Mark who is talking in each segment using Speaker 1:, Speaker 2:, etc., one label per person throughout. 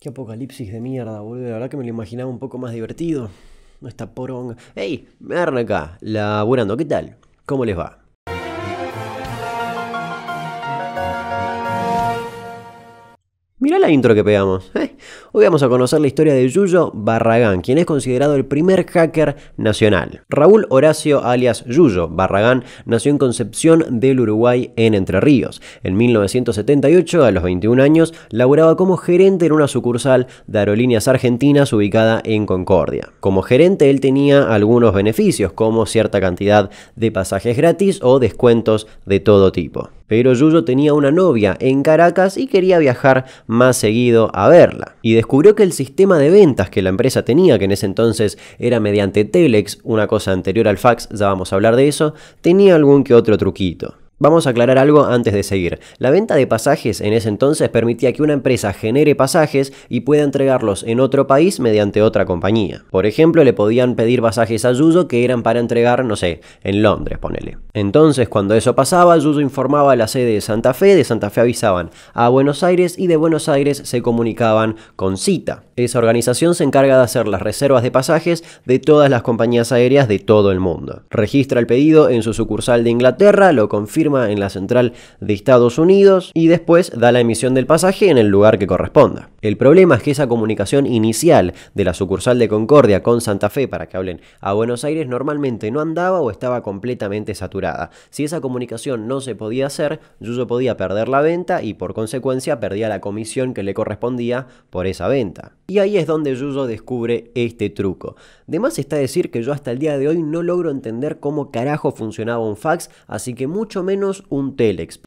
Speaker 1: Qué apocalipsis de mierda, boludo. La verdad que me lo imaginaba un poco más divertido. No está poronga. ¡Ey! Merna acá, laburando. ¿Qué tal? ¿Cómo les va? ¡Mirá la intro que pegamos. ¿eh? Hoy vamos a conocer la historia de Yuyo Barragán, quien es considerado el primer hacker nacional. Raúl Horacio, alias Yuyo Barragán, nació en Concepción del Uruguay, en Entre Ríos. En 1978, a los 21 años, laboraba como gerente en una sucursal de Aerolíneas Argentinas ubicada en Concordia. Como gerente, él tenía algunos beneficios, como cierta cantidad de pasajes gratis o descuentos de todo tipo pero Yuyo tenía una novia en Caracas y quería viajar más seguido a verla. Y descubrió que el sistema de ventas que la empresa tenía, que en ese entonces era mediante Telex, una cosa anterior al fax, ya vamos a hablar de eso, tenía algún que otro truquito. Vamos a aclarar algo antes de seguir. La venta de pasajes en ese entonces permitía que una empresa genere pasajes y pueda entregarlos en otro país mediante otra compañía. Por ejemplo, le podían pedir pasajes a Yuyo que eran para entregar, no sé, en Londres, ponele. Entonces, cuando eso pasaba, Yuyo informaba a la sede de Santa Fe, de Santa Fe avisaban a Buenos Aires y de Buenos Aires se comunicaban con Cita. Esa organización se encarga de hacer las reservas de pasajes de todas las compañías aéreas de todo el mundo. Registra el pedido en su sucursal de Inglaterra, lo confirma en la central de Estados Unidos y después da la emisión del pasaje en el lugar que corresponda. El problema es que esa comunicación inicial de la sucursal de Concordia con Santa Fe para que hablen a Buenos Aires normalmente no andaba o estaba completamente saturada. Si esa comunicación no se podía hacer, Yuyo podía perder la venta y por consecuencia perdía la comisión que le correspondía por esa venta. Y ahí es donde Yuyo descubre este truco. De más está decir que yo hasta el día de hoy no logro entender cómo carajo funcionaba un fax, así que mucho menos menos un telex.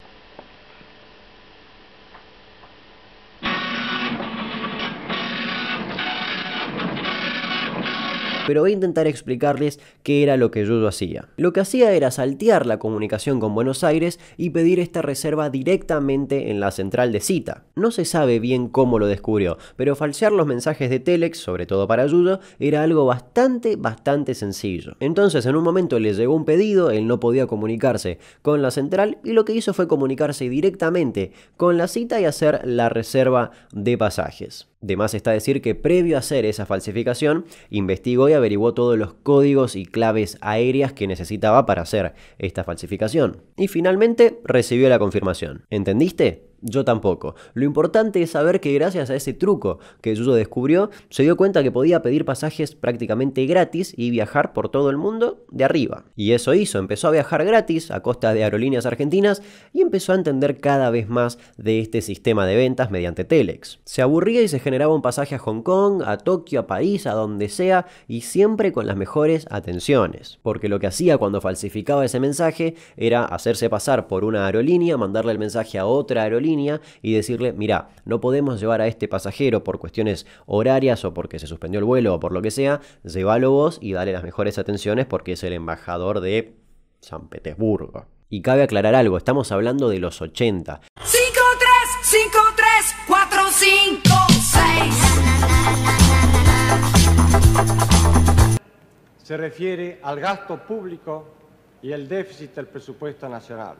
Speaker 1: pero voy a intentar explicarles qué era lo que yo hacía. Lo que hacía era saltear la comunicación con Buenos Aires y pedir esta reserva directamente en la central de cita. No se sabe bien cómo lo descubrió, pero falsear los mensajes de Telex, sobre todo para Yuyo, era algo bastante, bastante sencillo. Entonces en un momento le llegó un pedido, él no podía comunicarse con la central y lo que hizo fue comunicarse directamente con la cita y hacer la reserva de pasajes. De más está decir que previo a hacer esa falsificación, investigó y averiguó todos los códigos y claves aéreas que necesitaba para hacer esta falsificación. Y finalmente recibió la confirmación. ¿Entendiste? Yo tampoco. Lo importante es saber que gracias a ese truco que Yuyo descubrió, se dio cuenta que podía pedir pasajes prácticamente gratis y viajar por todo el mundo de arriba. Y eso hizo, empezó a viajar gratis a costa de aerolíneas argentinas y empezó a entender cada vez más de este sistema de ventas mediante Telex. Se aburría y se generaba un pasaje a Hong Kong, a Tokio, a París, a donde sea y siempre con las mejores atenciones. Porque lo que hacía cuando falsificaba ese mensaje era hacerse pasar por una aerolínea, mandarle el mensaje a otra aerolínea, y decirle, mira, no podemos llevar a este pasajero por cuestiones horarias o porque se suspendió el vuelo o por lo que sea, llévalo vos y dale las mejores atenciones porque es el embajador de San Petersburgo. Y cabe aclarar algo, estamos hablando de los 80. 5, Se refiere al gasto público y el déficit del presupuesto nacional.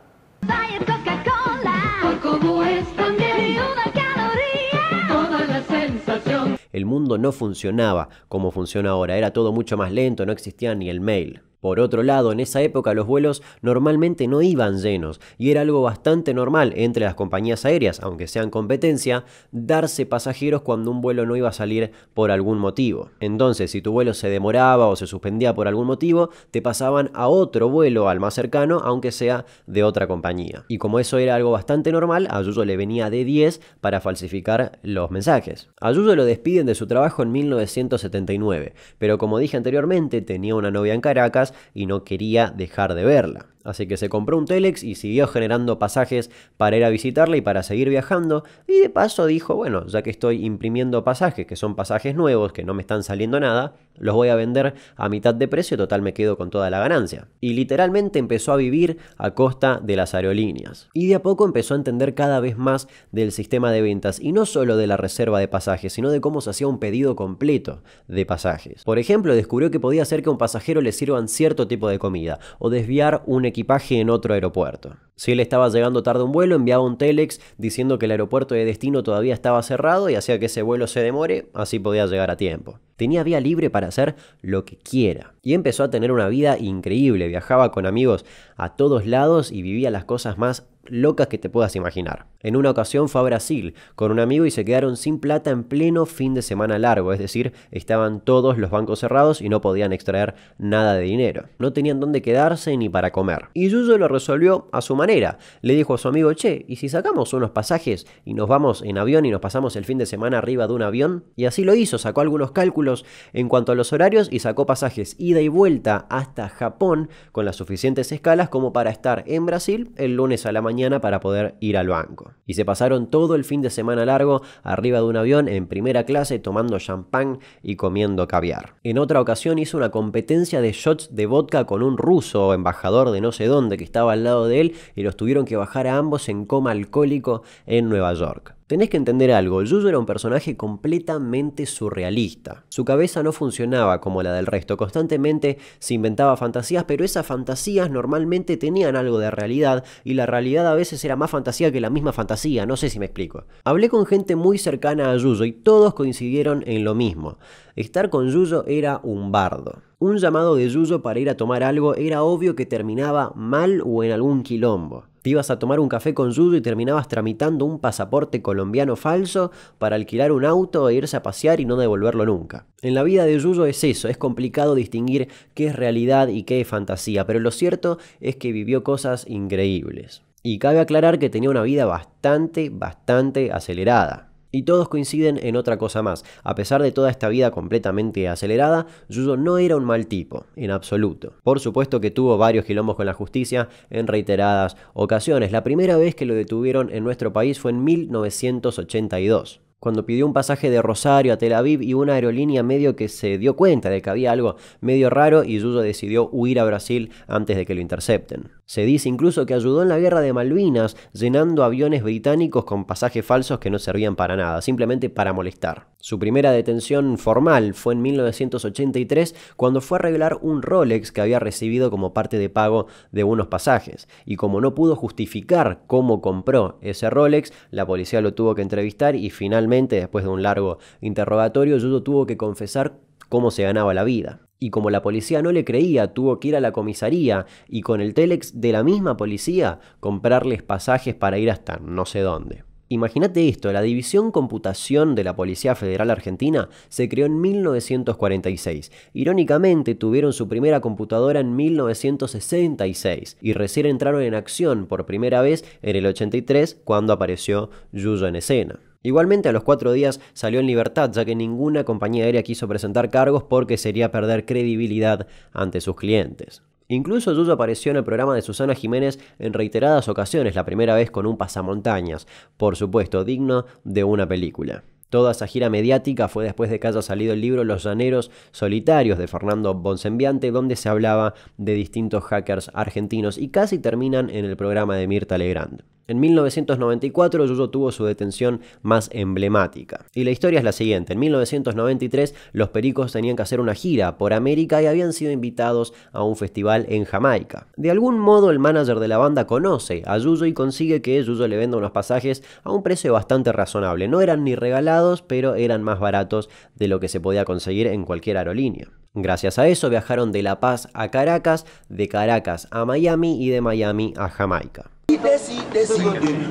Speaker 1: El mundo no funcionaba como funciona ahora. Era todo mucho más lento, no existía ni el mail. Por otro lado, en esa época los vuelos normalmente no iban llenos y era algo bastante normal entre las compañías aéreas, aunque sean competencia, darse pasajeros cuando un vuelo no iba a salir por algún motivo. Entonces, si tu vuelo se demoraba o se suspendía por algún motivo, te pasaban a otro vuelo al más cercano, aunque sea de otra compañía. Y como eso era algo bastante normal, Ayuso le venía de 10 para falsificar los mensajes. Ayuso lo despiden de su trabajo en 1979, pero como dije anteriormente, tenía una novia en Caracas y no quería dejar de verla. Así que se compró un Telex y siguió generando pasajes para ir a visitarla y para seguir viajando. Y de paso dijo, bueno, ya que estoy imprimiendo pasajes, que son pasajes nuevos, que no me están saliendo nada, los voy a vender a mitad de precio, total me quedo con toda la ganancia. Y literalmente empezó a vivir a costa de las aerolíneas. Y de a poco empezó a entender cada vez más del sistema de ventas, y no solo de la reserva de pasajes, sino de cómo se hacía un pedido completo de pasajes. Por ejemplo, descubrió que podía hacer que a un pasajero le sirvan cierto tipo de comida o desviar un equipaje en otro aeropuerto. Si él estaba llegando tarde un vuelo, enviaba un telex diciendo que el aeropuerto de destino todavía estaba cerrado y hacía que ese vuelo se demore, así podía llegar a tiempo tenía vía libre para hacer lo que quiera. Y empezó a tener una vida increíble, viajaba con amigos a todos lados y vivía las cosas más locas que te puedas imaginar. En una ocasión fue a Brasil con un amigo y se quedaron sin plata en pleno fin de semana largo, es decir, estaban todos los bancos cerrados y no podían extraer nada de dinero. No tenían dónde quedarse ni para comer. Y Yuyo lo resolvió a su manera. Le dijo a su amigo, che, ¿y si sacamos unos pasajes y nos vamos en avión y nos pasamos el fin de semana arriba de un avión? Y así lo hizo, sacó algunos cálculos en cuanto a los horarios y sacó pasajes ida y vuelta hasta Japón con las suficientes escalas como para estar en Brasil el lunes a la mañana para poder ir al banco. Y se pasaron todo el fin de semana largo arriba de un avión en primera clase tomando champán y comiendo caviar. En otra ocasión hizo una competencia de shots de vodka con un ruso o embajador de no sé dónde que estaba al lado de él y los tuvieron que bajar a ambos en coma alcohólico en Nueva York. Tenés que entender algo, Yuyo era un personaje completamente surrealista. Su cabeza no funcionaba como la del resto, constantemente se inventaba fantasías, pero esas fantasías normalmente tenían algo de realidad y la realidad a veces era más fantasía que la misma fantasía, no sé si me explico. Hablé con gente muy cercana a Yuyo y todos coincidieron en lo mismo. Estar con Yuyo era un bardo. Un llamado de Yuyo para ir a tomar algo era obvio que terminaba mal o en algún quilombo. Te ibas a tomar un café con Yuyo y terminabas tramitando un pasaporte colombiano falso para alquilar un auto e irse a pasear y no devolverlo nunca. En la vida de Yuyo es eso, es complicado distinguir qué es realidad y qué es fantasía, pero lo cierto es que vivió cosas increíbles. Y cabe aclarar que tenía una vida bastante, bastante acelerada. Y todos coinciden en otra cosa más. A pesar de toda esta vida completamente acelerada, Yuyo no era un mal tipo, en absoluto. Por supuesto que tuvo varios quilombos con la justicia en reiteradas ocasiones. La primera vez que lo detuvieron en nuestro país fue en 1982 cuando pidió un pasaje de Rosario a Tel Aviv y una aerolínea medio que se dio cuenta de que había algo medio raro y Yuyo decidió huir a Brasil antes de que lo intercepten. Se dice incluso que ayudó en la guerra de Malvinas, llenando aviones británicos con pasajes falsos que no servían para nada, simplemente para molestar. Su primera detención formal fue en 1983, cuando fue a arreglar un Rolex que había recibido como parte de pago de unos pasajes. Y como no pudo justificar cómo compró ese Rolex, la policía lo tuvo que entrevistar y finalmente, después de un largo interrogatorio, Yuyo tuvo que confesar cómo se ganaba la vida. Y como la policía no le creía, tuvo que ir a la comisaría y con el Telex de la misma policía comprarles pasajes para ir hasta no sé dónde. Imagínate esto, la División Computación de la Policía Federal Argentina se creó en 1946. Irónicamente, tuvieron su primera computadora en 1966 y recién entraron en acción por primera vez en el 83 cuando apareció Yuyo en escena. Igualmente a los cuatro días salió en libertad, ya que ninguna compañía aérea quiso presentar cargos porque sería perder credibilidad ante sus clientes. Incluso Yuyo apareció en el programa de Susana Jiménez en reiteradas ocasiones, la primera vez con un pasamontañas, por supuesto digno de una película. Toda esa gira mediática fue después de que haya salido el libro Los Llaneros Solitarios de Fernando Bonsembiante, donde se hablaba de distintos hackers argentinos y casi terminan en el programa de Mirta Legrand. En 1994 Yuyo tuvo su detención más emblemática. Y la historia es la siguiente. En 1993 los Pericos tenían que hacer una gira por América y habían sido invitados a un festival en Jamaica. De algún modo el manager de la banda conoce a Yuyo y consigue que Yuyo le venda unos pasajes a un precio bastante razonable. No eran ni regalados, pero eran más baratos de lo que se podía conseguir en cualquier aerolínea. Gracias a eso viajaron de La Paz a Caracas, de Caracas a Miami y de Miami a Jamaica. desi desi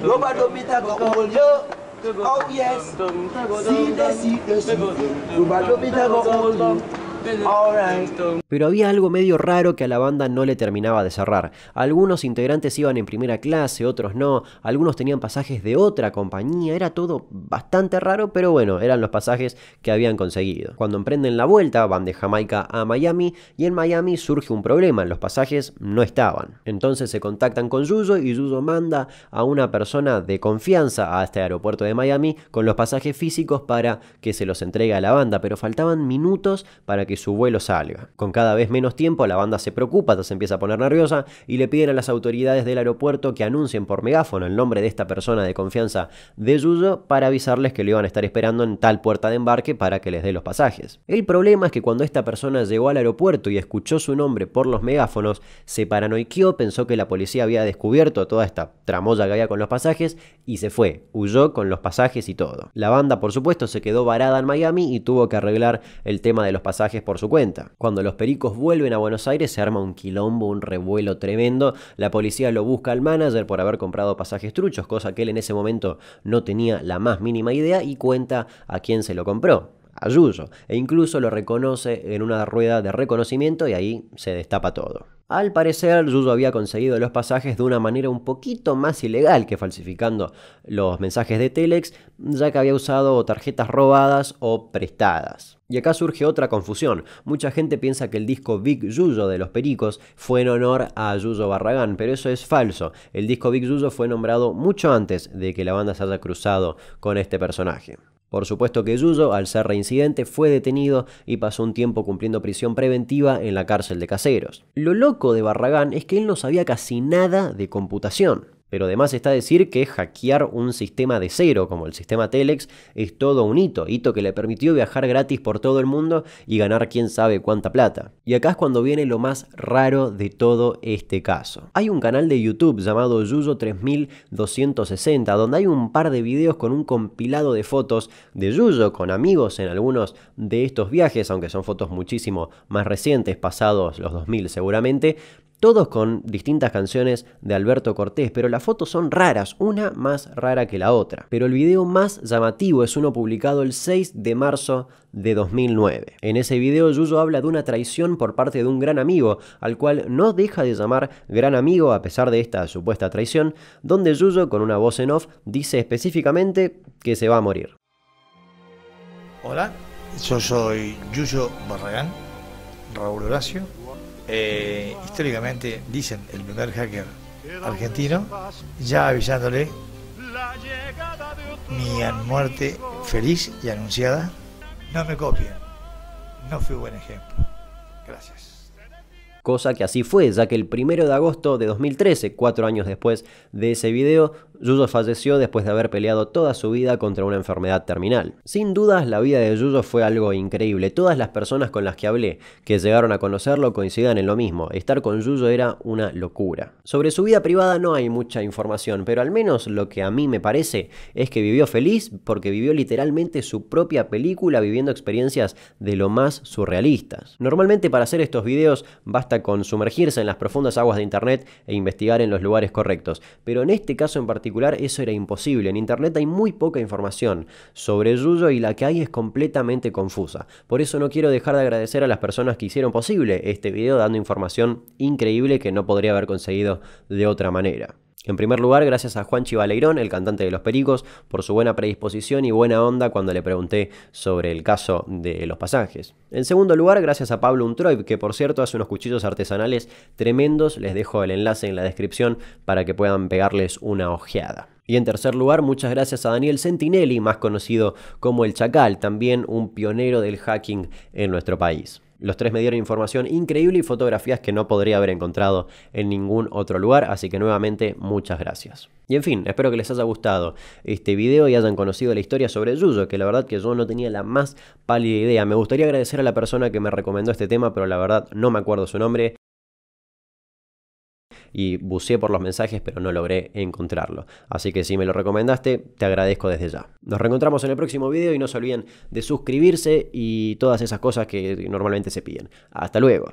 Speaker 1: roba domita go yo oh yes si desi desi roba domita go yo Pero había algo medio raro que a la banda no le terminaba de cerrar. Algunos integrantes iban en primera clase, otros no, algunos tenían pasajes de otra compañía, era todo bastante raro, pero bueno, eran los pasajes que habían conseguido. Cuando emprenden la vuelta, van de Jamaica a Miami y en Miami surge un problema, los pasajes no estaban. Entonces se contactan con Yuyo y Yuyo manda a una persona de confianza a este aeropuerto de Miami con los pasajes físicos para que se los entregue a la banda, pero faltaban minutos para que su vuelo salga. Con cada vez menos tiempo la banda se preocupa, se empieza a poner nerviosa y le piden a las autoridades del aeropuerto que anuncien por megáfono el nombre de esta persona de confianza de Yuyo para avisarles que le iban a estar esperando en tal puerta de embarque para que les dé los pasajes. El problema es que cuando esta persona llegó al aeropuerto y escuchó su nombre por los megáfonos, se paranoiqueó, pensó que la policía había descubierto toda esta tramoya que había con los pasajes y se fue, huyó con los pasajes y todo. La banda, por supuesto, se quedó varada en Miami y tuvo que arreglar el tema de los pasajes por su cuenta. Cuando los pericos vuelven a Buenos Aires se arma un quilombo, un revuelo tremendo. La policía lo busca al manager por haber comprado pasajes truchos, cosa que él en ese momento no tenía la más mínima idea y cuenta a quién se lo compró. Ayuso, e incluso lo reconoce en una rueda de reconocimiento y ahí se destapa todo. Al parecer, Yuyo había conseguido los pasajes de una manera un poquito más ilegal que falsificando los mensajes de Telex, ya que había usado tarjetas robadas o prestadas. Y acá surge otra confusión. Mucha gente piensa que el disco Big Yuyo de los Pericos fue en honor a Yuyo Barragán, pero eso es falso. El disco Big Yuyo fue nombrado mucho antes de que la banda se haya cruzado con este personaje. Por supuesto que Yuyo, al ser reincidente, fue detenido y pasó un tiempo cumpliendo prisión preventiva en la cárcel de caseros. Lo loco de Barragán es que él no sabía casi nada de computación. Pero además está decir que hackear un sistema de cero como el sistema Telex es todo un hito, hito que le permitió viajar gratis por todo el mundo y ganar quién sabe cuánta plata. Y acá es cuando viene lo más raro de todo este caso. Hay un canal de YouTube llamado Yuyo 3260 donde hay un par de videos con un compilado de fotos de Yuyo con amigos en algunos de estos viajes, aunque son fotos muchísimo más recientes, pasados los 2000 seguramente, todos con distintas canciones de Alberto Cortés, pero las fotos son raras, una más rara que la otra. Pero el video más llamativo es uno publicado el 6 de marzo de 2009. En ese video Yuyo habla de una traición por parte de un gran amigo, al cual no deja de llamar gran amigo a pesar de esta supuesta traición, donde Yuyo con una voz en off dice específicamente que se va a morir. Hola, yo soy Yuyo Barragán, Raúl Horacio, eh, históricamente dicen el primer hacker argentino, ya avisándole mi muerte feliz y anunciada, no me copien, no fui buen ejemplo cosa que así fue, ya que el 1 de agosto de 2013, cuatro años después de ese video, Yuyo falleció después de haber peleado toda su vida contra una enfermedad terminal. Sin dudas, la vida de Yuyo fue algo increíble. Todas las personas con las que hablé, que llegaron a conocerlo, coincidan en lo mismo. Estar con Yuyo era una locura. Sobre su vida privada no hay mucha información, pero al menos lo que a mí me parece es que vivió feliz porque vivió literalmente su propia película viviendo experiencias de lo más surrealistas. Normalmente para hacer estos videos basta con sumergirse en las profundas aguas de Internet e investigar en los lugares correctos. Pero en este caso en particular eso era imposible. En Internet hay muy poca información sobre Yuyo y la que hay es completamente confusa. Por eso no quiero dejar de agradecer a las personas que hicieron posible este video dando información increíble que no podría haber conseguido de otra manera. En primer lugar, gracias a Juan Chivaleirón, el cantante de Los Pericos, por su buena predisposición y buena onda cuando le pregunté sobre el caso de los pasajes. En segundo lugar, gracias a Pablo Untroy, que por cierto hace unos cuchillos artesanales tremendos, les dejo el enlace en la descripción para que puedan pegarles una ojeada. Y en tercer lugar, muchas gracias a Daniel Sentinelli, más conocido como el Chacal, también un pionero del hacking en nuestro país. Los tres me dieron información increíble y fotografías que no podría haber encontrado en ningún otro lugar, así que nuevamente muchas gracias. Y en fin, espero que les haya gustado este video y hayan conocido la historia sobre Yuyo, que la verdad que yo no tenía la más pálida idea. Me gustaría agradecer a la persona que me recomendó este tema, pero la verdad no me acuerdo su nombre y buceé por los mensajes pero no logré encontrarlo. Así que si me lo recomendaste, te agradezco desde ya. Nos reencontramos en el próximo video y no se olviden de suscribirse y todas esas cosas que normalmente se piden. Hasta luego.